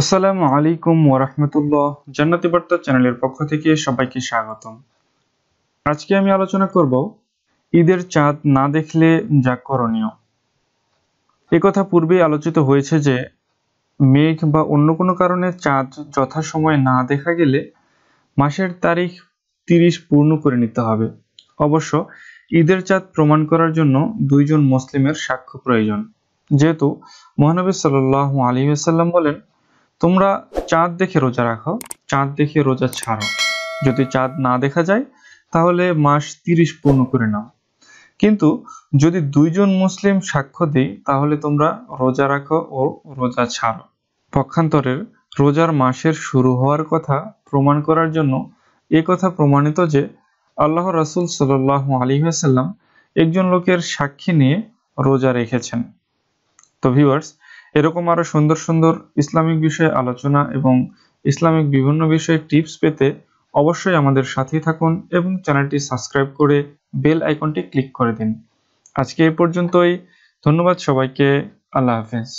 আসসালামু আলাইকুম ওরহমতুল্লাহ জান্নাতি বার্তা চ্যানেলের পক্ষ থেকে সবাইকে স্বাগতম আজকে আমি আলোচনা করব ঈদের চাঁদ না দেখলে যা করণীয় এ কথা পূর্বেই আলোচিত হয়েছে যে মেঘ বা অন্য কোনো কারণে চাঁদ যথাসময়ে না দেখা গেলে মাসের তারিখ তিরিশ পূর্ণ করে নিতে হবে অবশ্য ঈদের চাঁদ প্রমাণ করার জন্য দুইজন মুসলিমের সাক্ষ্য প্রয়োজন যেহেতু মহানবী সাল্লাহ আলী সাল্লাম বলেন তোমরা চাঁদ দেখে রোজা রাখো চাঁদ দেখে রোজা ছাড়ো যদি চাঁদ না দেখা যায় তাহলে মাস তিরিশ পূর্ণ করে নাও কিন্তু যদি দুইজন মুসলিম সাক্ষ্য দেয় তাহলে তোমরা রোজা রাখো ও রোজা ছাড়ো পক্ষান্তরের রোজার মাসের শুরু হওয়ার কথা প্রমাণ করার জন্য এ কথা প্রমাণিত যে আল্লাহ রাসুল সাল আলী আলিহাসাল্লাম একজন লোকের সাক্ষী নিয়ে রোজা রেখেছেন তো ভিউয়ার্স এরকম আরও সুন্দর সুন্দর ইসলামিক বিষয়ে আলোচনা এবং ইসলামিক বিভিন্ন বিষয়ে টিপস পেতে অবশ্যই আমাদের সাথেই থাকুন এবং চ্যানেলটি সাবস্ক্রাইব করে বেল আইকনটি ক্লিক করে দিন আজকে এ পর্যন্তই ধন্যবাদ সবাইকে আল্লাহ হাফেজ